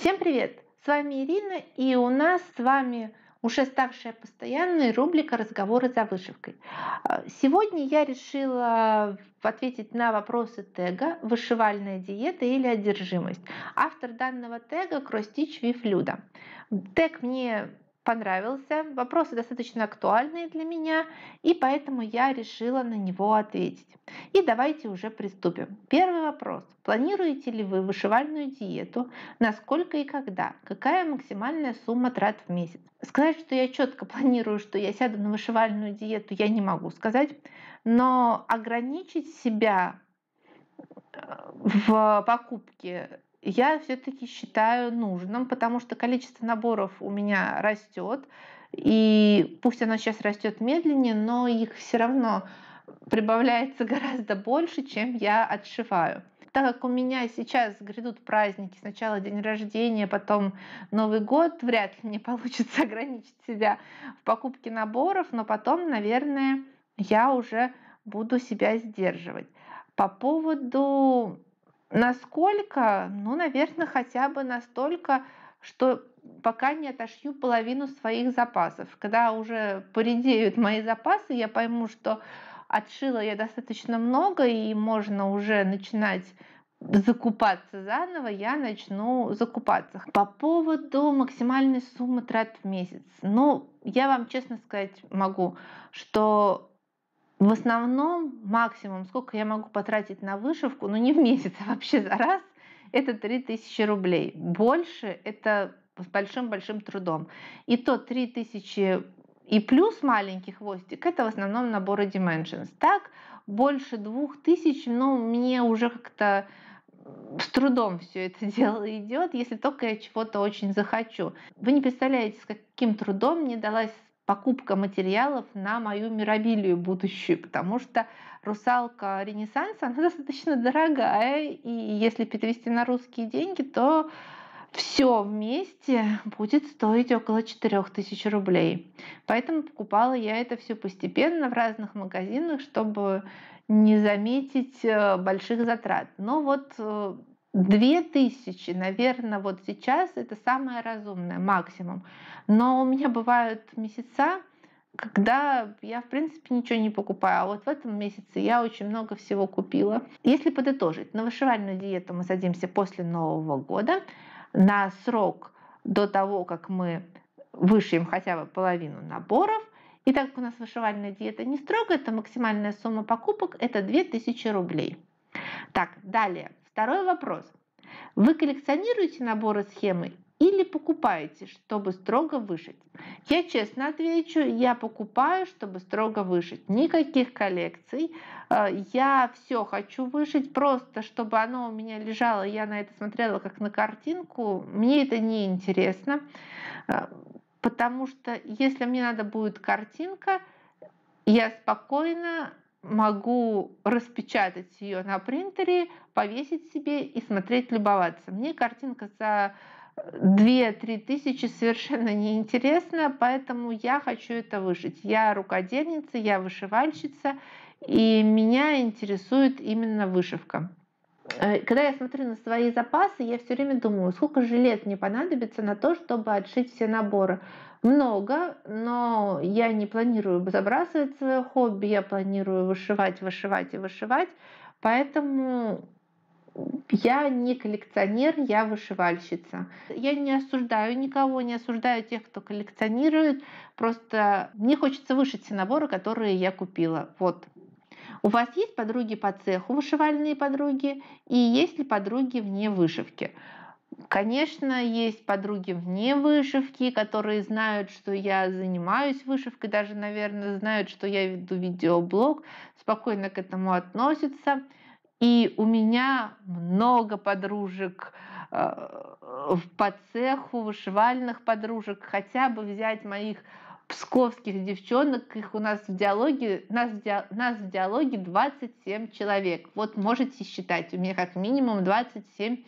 Всем привет! С вами Ирина, и у нас с вами уже ставшая постоянной рубрика «Разговоры за вышивкой». А, сегодня я решила ответить на вопросы тега «Вышивальная диета или одержимость?». Автор данного тега – Кростич Вифлюда. Тег мне понравился. Вопросы достаточно актуальные для меня, и поэтому я решила на него ответить. И давайте уже приступим. Первый вопрос. Планируете ли вы вышивальную диету? Насколько и когда? Какая максимальная сумма трат в месяц? Сказать, что я четко планирую, что я сяду на вышивальную диету, я не могу сказать, но ограничить себя э, в покупке я все-таки считаю нужным, потому что количество наборов у меня растет, и пусть оно сейчас растет медленнее, но их все равно прибавляется гораздо больше, чем я отшиваю. Так как у меня сейчас грядут праздники, сначала день рождения, потом Новый год, вряд ли мне получится ограничить себя в покупке наборов, но потом, наверное, я уже буду себя сдерживать. По поводу Насколько? Ну, наверное, хотя бы настолько, что пока не отошью половину своих запасов. Когда уже поредеют мои запасы, я пойму, что отшила я достаточно много, и можно уже начинать закупаться заново, я начну закупаться. По поводу максимальной суммы трат в месяц. Ну, я вам честно сказать могу, что в основном максимум, сколько я могу потратить на вышивку, ну не в месяц, а вообще за раз, это 3000 рублей. Больше это с большим-большим трудом. И то 3000 и плюс маленький хвостик – это в основном наборы Dimensions. Так, больше 2000, но ну, мне уже как-то с трудом все это дело идет, если только я чего-то очень захочу. Вы не представляете, с каким трудом мне далась покупка материалов на мою миробилию будущую, потому что русалка Ренессанса, она достаточно дорогая, и если перевести на русские деньги, то все вместе будет стоить около 4000 рублей. Поэтому покупала я это все постепенно в разных магазинах, чтобы не заметить э, больших затрат. Но вот э, Две тысячи, наверное, вот сейчас это самое разумное, максимум. Но у меня бывают месяца, когда я, в принципе, ничего не покупаю. А вот в этом месяце я очень много всего купила. Если подытожить, на вышивальную диету мы садимся после Нового года на срок до того, как мы вышьем хотя бы половину наборов. И так как у нас вышивальная диета не строго, это максимальная сумма покупок, это 2000 рублей. Так, далее. Второй вопрос. Вы коллекционируете наборы схемы или покупаете, чтобы строго вышить? Я честно отвечу, я покупаю, чтобы строго вышить. Никаких коллекций. Э, я все хочу вышить, просто чтобы оно у меня лежало, я на это смотрела как на картинку. Мне это не интересно, э, потому что если мне надо будет картинка, я спокойно могу распечатать ее на принтере, повесить себе и смотреть, любоваться. Мне картинка за 2-3 э, тысячи совершенно неинтересна, поэтому я хочу это вышить. Я рукодельница, я вышивальщица, и меня интересует именно вышивка. Э, когда я смотрю на свои запасы, я все время думаю, сколько же лет мне понадобится на то, чтобы отшить все наборы много, но я не планирую забрасывать свое хобби, я планирую вышивать, вышивать и вышивать. Поэтому я не коллекционер, я вышивальщица. Я не осуждаю никого, не осуждаю тех, кто коллекционирует. Просто мне хочется вышить все наборы, которые я купила. Вот. У вас есть подруги по цеху, вышивальные подруги, и есть ли подруги вне вышивки? Конечно, есть подруги вне вышивки, которые знают, что я занимаюсь вышивкой, даже, наверное, знают, что я веду видеоблог, спокойно к этому относятся. И у меня много подружек а, по цеху, вышивальных подружек, хотя бы взять моих псковских девчонок, их у нас в диалоге, нас в, диа, нас в диалоге 27 человек. Вот можете считать, у меня как минимум 27 человек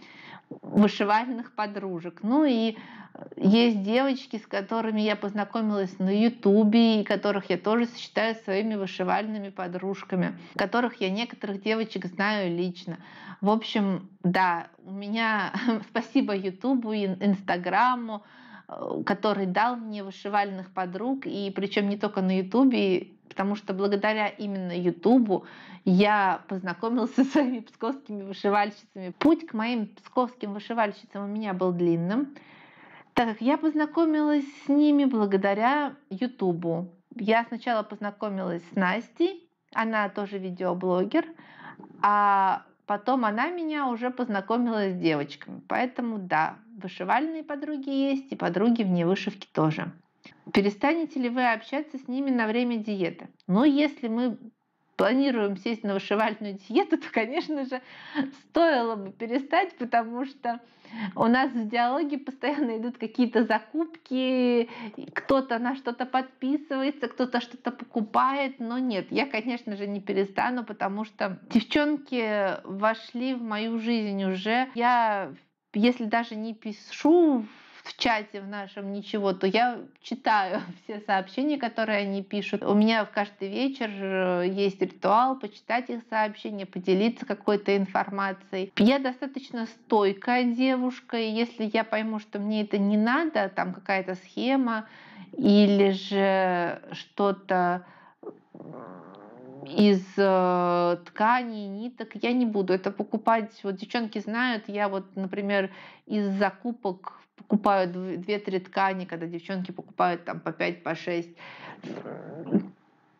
вышивальных подружек. Ну и э, есть девочки, с которыми я познакомилась на Ютубе, и которых я тоже считаю своими вышивальными подружками, которых я некоторых девочек знаю лично. В общем, да, у меня спасибо Ютубу и Инстаграму, э, который дал мне вышивальных подруг, и причем не только на Ютубе, потому что благодаря именно Ютубу я познакомился с своими псковскими вышивальщицами. Путь к моим псковским вышивальщицам у меня был длинным, так как я познакомилась с ними благодаря Ютубу. Я сначала познакомилась с Настей, она тоже видеоблогер, а потом она меня уже познакомила с девочками. Поэтому да, вышивальные подруги есть, и подруги вне вышивки тоже. Перестанете ли вы общаться с ними на время диеты? Ну, если мы планируем сесть на вышивальную диету, то, конечно же, стоило бы перестать, потому что у нас в диалоге постоянно идут какие-то закупки, кто-то на что-то подписывается, кто-то что-то покупает, но нет, я, конечно же, не перестану, потому что девчонки вошли в мою жизнь уже. Я, если даже не пишу в чате в нашем ничего, то я читаю все сообщения, которые они пишут. У меня в каждый вечер есть ритуал почитать их сообщения, поделиться какой-то информацией. Я достаточно стойкая девушка, и если я пойму, что мне это не надо, там какая-то схема или же что-то из э, тканей, ниток я не буду это покупать. Вот девчонки знают, я вот, например, из закупок покупают 2-3 ткани, когда девчонки покупают там по 5, по 6.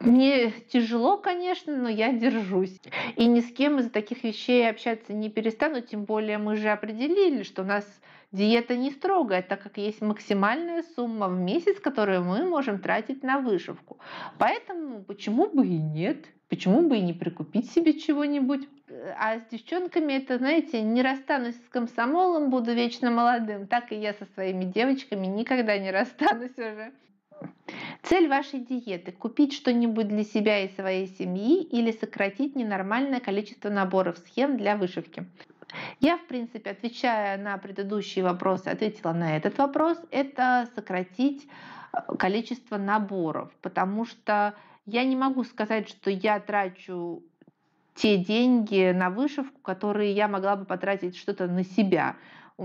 Мне тяжело, конечно, но я держусь. И ни с кем из таких вещей общаться не перестану, тем более мы же определили, что у нас диета не строгая, так как есть максимальная сумма в месяц, которую мы можем тратить на вышивку. Поэтому почему бы и нет? Почему бы и не прикупить себе чего-нибудь? А с девчонками это, знаете, не расстанусь с комсомолом, буду вечно молодым. Так и я со своими девочками никогда не расстанусь уже. Цель вашей диеты – купить что-нибудь для себя и своей семьи или сократить ненормальное количество наборов схем для вышивки. Я, в принципе, отвечая на предыдущие вопросы, ответила на этот вопрос. Это сократить э, количество наборов, потому что я не могу сказать, что я трачу те деньги на вышивку, которые я могла бы потратить что-то на себя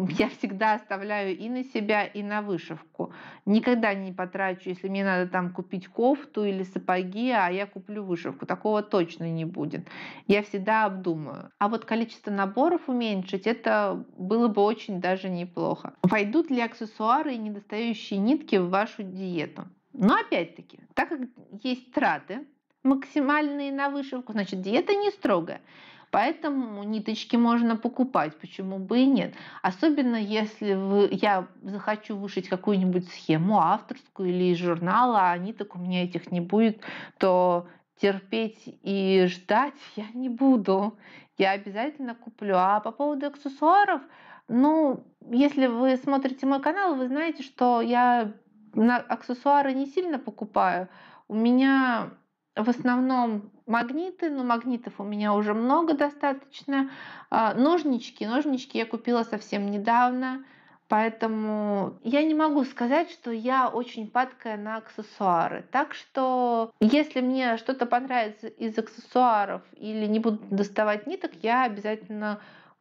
я всегда оставляю и на себя, и на вышивку. Никогда не потрачу, если мне надо там купить кофту или сапоги, а я куплю вышивку. Такого точно не будет. Я всегда обдумаю. А вот количество наборов уменьшить, это было бы очень даже неплохо. Войдут ли аксессуары и недостающие нитки в вашу диету? Но опять-таки, так как есть траты максимальные на вышивку, значит диета не строгая. Поэтому ниточки можно покупать, почему бы и нет. Особенно если вы, я захочу вышить какую-нибудь схему авторскую или из журнала, а ниток у меня этих не будет, то терпеть и ждать я не буду. Я обязательно куплю. А по поводу аксессуаров, ну, если вы смотрите мой канал, вы знаете, что я на аксессуары не сильно покупаю. У меня в основном магниты, но магнитов у меня уже много достаточно. А, ножнички, ножнички я купила совсем недавно, поэтому я не могу сказать, что я очень падкая на аксессуары. Так что, если мне что-то понравится из аксессуаров или не буду доставать ниток, я обязательно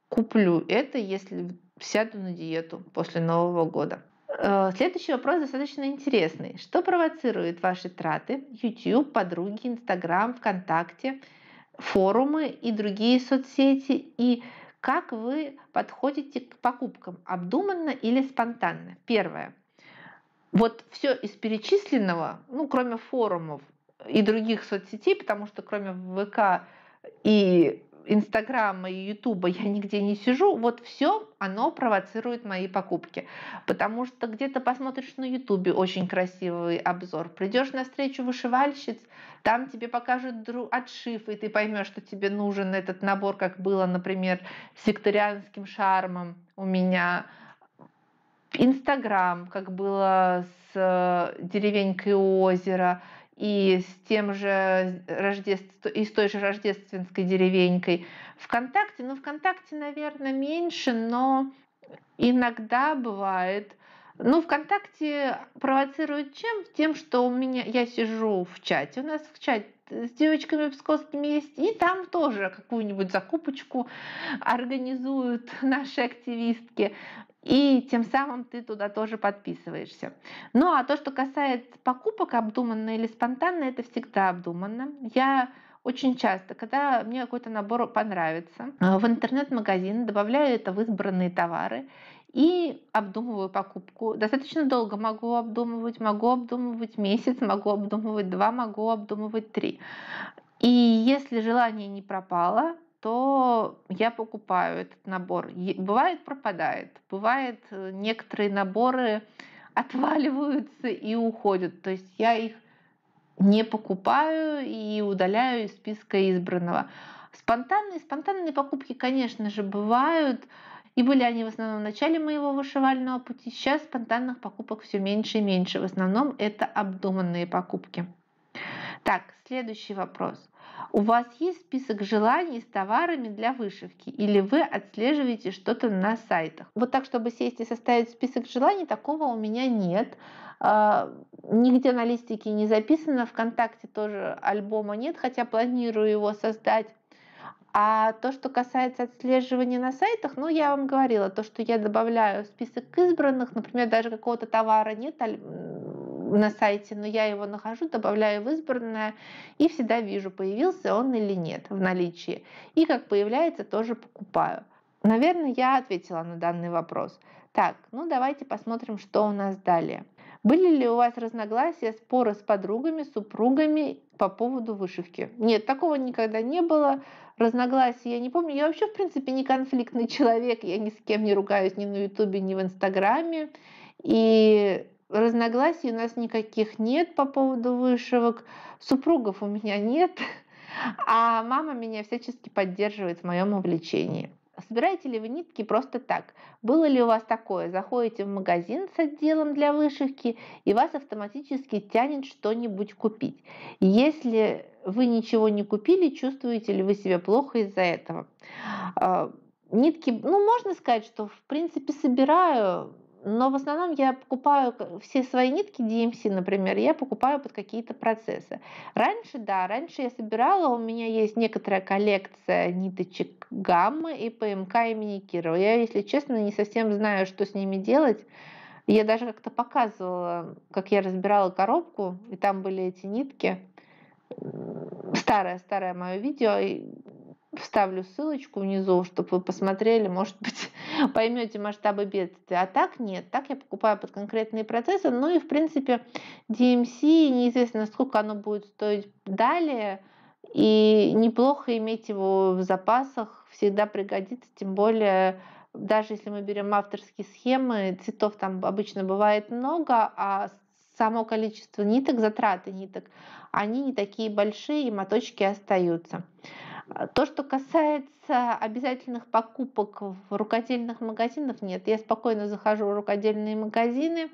куплю это, если сяду на диету после Нового года. Э, следующий вопрос достаточно интересный. Что провоцирует ваши траты? YouTube, подруги, Instagram, ВКонтакте, форумы и другие соцсети? И как вы подходите к покупкам? Обдуманно или спонтанно? Первое. Вот все из перечисленного, ну, кроме форумов и других соцсетей, потому что кроме ВК и Инстаграма и Ютуба я нигде не сижу, вот все оно провоцирует мои покупки. Потому что где-то посмотришь на Ютубе очень красивый обзор, придешь на встречу вышивальщиц, там тебе покажут отшив, и ты поймешь, что тебе нужен этот набор, как было, например, с викторианским шармом у меня, Инстаграм, как было с э, деревенькой у озера, и с тем же рождество, и с той же рождественской деревенькой. Вконтакте, ну, ВКонтакте, наверное, меньше, но иногда бывает – ну, ВКонтакте провоцирует чем? Тем, что у меня я сижу в чате. У нас в чате с девочками псковскими есть, и там тоже какую-нибудь закупочку организуют наши активистки. И тем самым ты туда тоже подписываешься. Ну а то, что касается покупок, обдуманно или спонтанно, это всегда обдуманно. Я очень часто, когда мне какой-то набор понравится, а, в интернет-магазин добавляю это в избранные товары и обдумываю покупку. Достаточно долго могу обдумывать, могу обдумывать месяц, могу обдумывать два, могу обдумывать три. И если желание не пропало, то я покупаю этот набор. Бывает пропадает, бывает э, некоторые наборы отваливаются и уходят. То есть я их не покупаю и удаляю из списка избранного. Спонтанные, спонтанные покупки, конечно же, бывают. И были они в основном в начале моего вышивального пути. Сейчас спонтанных покупок все меньше и меньше. В основном это обдуманные покупки. Так, следующий вопрос. У вас есть список желаний с товарами для вышивки или вы отслеживаете что-то на сайтах? Вот так, чтобы сесть и составить список желаний, такого у меня нет. А, нигде на листике не записано, ВКонтакте тоже альбома нет, хотя планирую его создать. А то, что касается отслеживания на сайтах, ну, я вам говорила, то, что я добавляю в список избранных, например, даже какого-то товара нет на сайте, но я его нахожу, добавляю в избранное и всегда вижу, появился он или нет в наличии. И как появляется, тоже покупаю. Наверное, я ответила на данный вопрос. Так, ну давайте посмотрим, что у нас далее. Были ли у вас разногласия, споры с подругами, супругами по поводу вышивки? Нет, такого никогда не было. Разногласий я не помню. Я вообще, в принципе, не конфликтный человек. Я ни с кем не ругаюсь ни на Ютубе, ни в Инстаграме. И разногласий у нас никаких нет по поводу вышивок. Супругов у меня нет. А мама меня всячески поддерживает в моем увлечении. Собираете ли вы нитки просто так? Было ли у вас такое? Заходите в магазин с отделом для вышивки, и вас автоматически тянет что-нибудь купить. Если вы ничего не купили, чувствуете ли вы себя плохо из-за этого? А, нитки, ну, можно сказать, что в принципе собираю, но в основном я покупаю все свои нитки DMC, например, я покупаю под какие-то процессы. Раньше, да, раньше я собирала, у меня есть некоторая коллекция ниточек гаммы и ПМК имени Кирова. Я, если честно, не совсем знаю, что с ними делать. Я даже как-то показывала, как я разбирала коробку, и там были эти нитки. Старое-старое мое видео, вставлю ссылочку внизу, чтобы вы посмотрели, может быть, поймете масштабы бедствия. А так нет, так я покупаю под конкретные процессы. Ну и, в принципе, DMC, эм неизвестно, сколько оно будет стоить далее, и неплохо иметь его в запасах, всегда пригодится, тем более даже если мы берем авторские схемы, цветов там обычно бывает много, а само количество ниток, затраты ниток, они не такие большие, и моточки остаются. А то, что касается обязательных покупок в рукодельных магазинах, нет. Я спокойно захожу в рукодельные магазины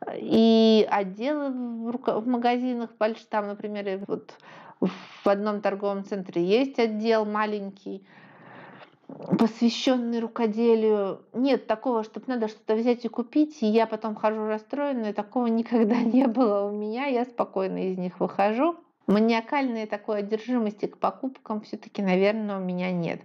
а, и отделы в магазинах, больше там, например, вот в одном торговом центре есть отдел маленький, посвященный рукоделию. Нет такого, чтобы надо что-то взять и купить, и я потом хожу расстроенная. Такого никогда не было у меня. Я спокойно из них выхожу маниакальной такой одержимости к покупкам все-таки, наверное, у меня нет.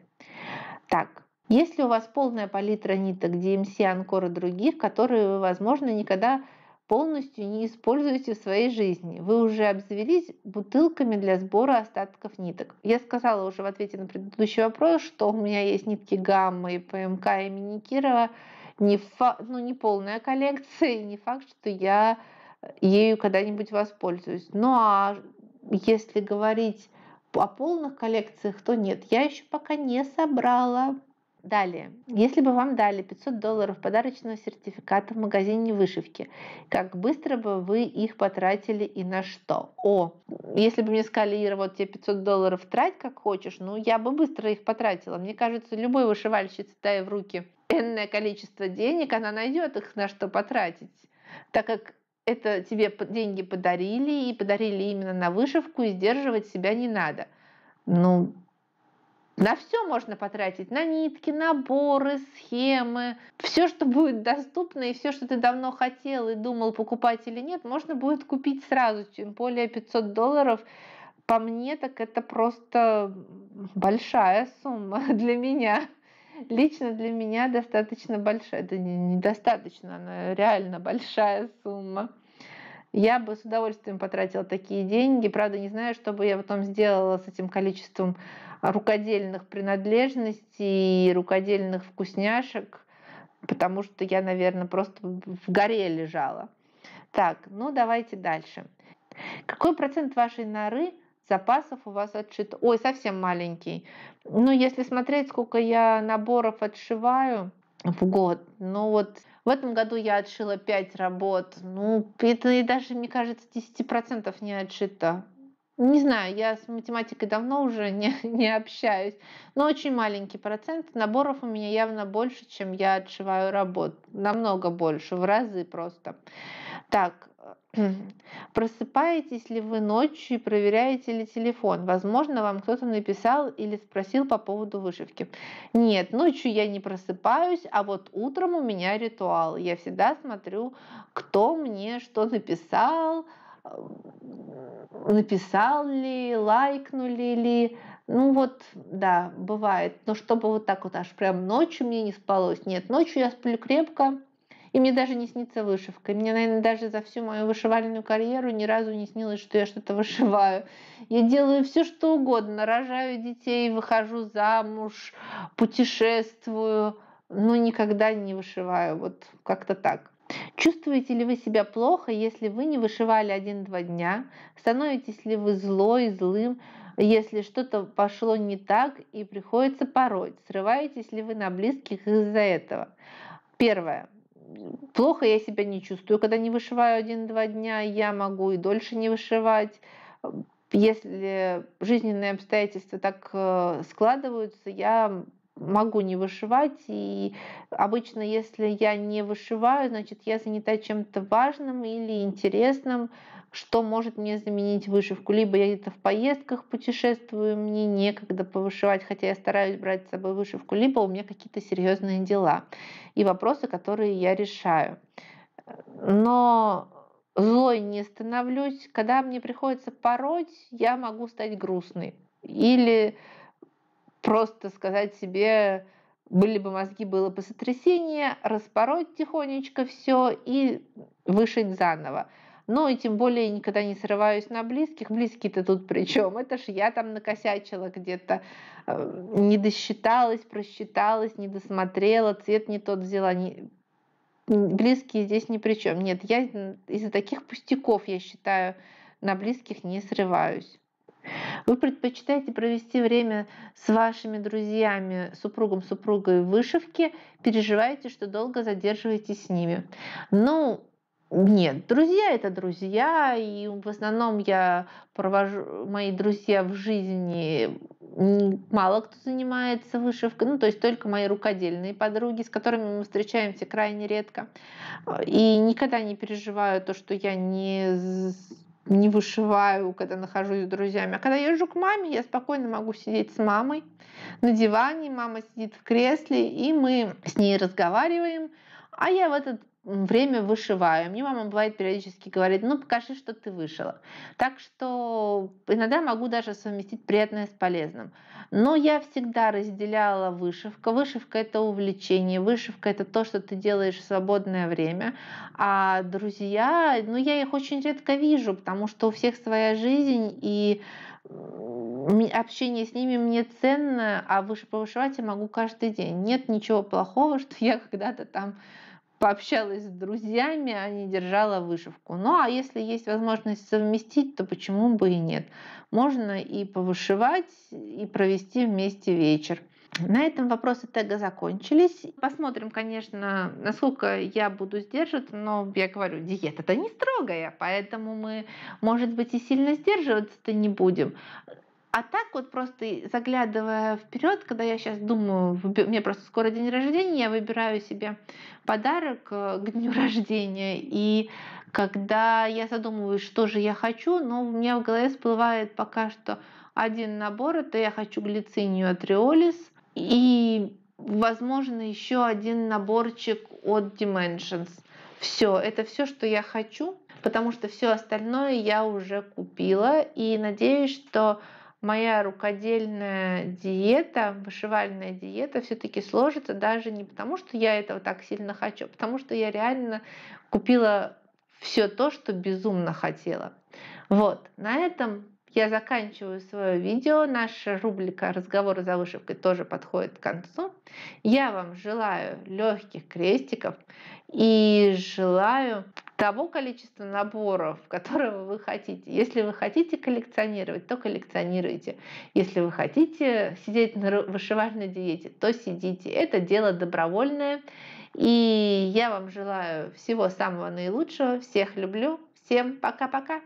Так, если у вас полная палитра ниток DMC, эм Анкор других, которые вы, возможно, никогда полностью не используете в своей жизни. Вы уже обзавелись бутылками для сбора остатков ниток. Я сказала уже в ответе на предыдущий вопрос, что у меня есть нитки гаммы и ПМК имени Кирова. Не, фа- ну, не полная коллекция, и не факт, что я ею когда-нибудь воспользуюсь. Ну а если говорить о полных коллекциях, то нет, я еще пока не собрала. Далее, если бы вам дали 500 долларов подарочного сертификата в магазине вышивки, как быстро бы вы их потратили и на что? О, если бы мне сказали, Ира, вот тебе 500 долларов трать как хочешь, ну я бы быстро их потратила. Мне кажется, любой вышивальщице, дай в руки энное количество денег, она найдет их на что потратить. Так как это тебе деньги подарили, и подарили именно на вышивку, и сдерживать себя не надо. Ну, на все можно потратить, на нитки, наборы, схемы, все, что будет доступно, и все, что ты давно хотел и думал покупать или нет, можно будет купить сразу, тем более 500 долларов. По мне, так это просто большая сумма для меня лично для меня достаточно большая, это недостаточно, она реально большая сумма. Я бы с удовольствием потратила такие деньги. Правда, не знаю, что бы я потом сделала с этим количеством рукодельных принадлежностей и рукодельных вкусняшек, потому что я, наверное, просто в горе лежала. Так, ну давайте дальше. Какой процент вашей норы запасов у вас отшит Ой, совсем маленький. Ну, если смотреть, сколько я наборов отшиваю в год, ну вот в этом году я отшила 5 работ. Ну, это и даже, мне кажется, 10% не отшито. Не знаю, я с математикой давно уже не, не общаюсь, но очень маленький процент. Наборов у меня явно больше, чем я отшиваю работ. Намного больше, в разы просто. Так, Просыпаетесь ли вы ночью и проверяете ли телефон? Возможно, вам кто-то написал или спросил по поводу вышивки. Нет, ночью я не просыпаюсь, а вот утром у меня ритуал. Я всегда смотрю, кто мне что написал, эм, написал ли, лайкнули ли. Ну вот, да, бывает. Но чтобы вот так вот аж прям ночью мне не спалось. Нет, ночью я сплю крепко, и мне даже не снится вышивка. И мне, наверное, даже за всю мою вышивальную карьеру ни разу не снилось, что я что-то вышиваю. Я делаю все, что угодно. Рожаю детей, выхожу замуж, путешествую, но никогда не вышиваю. Вот как-то так. Чувствуете ли вы себя плохо, если вы не вышивали один-два дня? Становитесь ли вы злой, злым, если что-то пошло не так и приходится пороть? Срываетесь ли вы на близких из-за этого? Первое плохо я себя не чувствую, когда не вышиваю один-два дня, я могу и дольше не вышивать. Если жизненные обстоятельства так э, складываются, я могу не вышивать. И обычно, если я не вышиваю, значит, я занята чем-то важным или интересным, что может мне заменить вышивку. Либо я где-то в поездках путешествую, мне некогда повышивать, хотя я стараюсь брать с собой вышивку, либо у меня какие-то серьезные дела и вопросы, которые я решаю. Но злой не становлюсь. Когда мне приходится пороть, я могу стать грустной. Или просто сказать себе, были бы мозги, было бы сотрясение, распороть тихонечко все и вышить заново. Ну и тем более никогда не срываюсь на близких. Близкие-то тут при чем? Это ж я там накосячила где-то, э, не досчиталась, просчиталась, не досмотрела, цвет не тот взяла. Не... Близкие здесь ни при чем. Нет, я из-за таких пустяков, я считаю, на близких не срываюсь. Вы предпочитаете провести время с вашими друзьями, супругом, супругой в вышивке, переживаете, что долго задерживаетесь с ними. Ну, нет, друзья это друзья, и в основном я провожу мои друзья в жизни мало кто занимается вышивкой, ну то есть только мои рукодельные подруги, с которыми мы встречаемся крайне редко, а, и никогда не переживаю то, что я не не вышиваю, когда нахожусь с друзьями. А когда я езжу к маме, я спокойно могу сидеть с мамой на диване, мама сидит в кресле, и мы с ней разговариваем, а я в этот время вышиваю. Мне мама бывает периодически говорит, ну покажи, что ты вышила. Так что иногда могу даже совместить приятное с полезным. Но я всегда разделяла вышивка. Вышивка это увлечение, вышивка это то, что ты делаешь в свободное время. А друзья, ну я их очень редко вижу, потому что у всех своя жизнь и общение с ними мне ценно, а выше повышивать я могу каждый день. Нет ничего плохого, что я когда-то там пообщалась с друзьями, а не держала вышивку. Ну а если есть возможность совместить, то почему бы и нет? Можно и повышивать, и провести вместе вечер. На этом вопросы тега закончились. Посмотрим, конечно, насколько я буду сдерживаться, но я говорю, диета-то не строгая, поэтому мы, может быть, и сильно сдерживаться-то не будем. А так вот просто заглядывая вперед, когда я сейчас думаю, мне просто скоро день рождения, я выбираю себе подарок э, к дню рождения. И когда я задумываюсь, что же я хочу, но у меня в голове всплывает пока что один набор, это я хочу глицинию атриолис и, возможно, еще один наборчик от Dimensions. Все, это все, что я хочу, потому что все остальное я уже купила и надеюсь, что моя рукодельная диета, вышивальная диета все-таки сложится даже не потому, что я этого так сильно хочу, а потому что я реально купила все то, что безумно хотела. Вот, на этом я заканчиваю свое видео. Наша рубрика «Разговоры за вышивкой» тоже подходит к концу. Я вам желаю легких крестиков и желаю того количества наборов, которого вы хотите. Если вы хотите коллекционировать, то коллекционируйте. Если вы хотите сидеть на вышивальной диете, то сидите. Это дело добровольное. И я вам желаю всего самого наилучшего. Всех люблю. Всем пока-пока.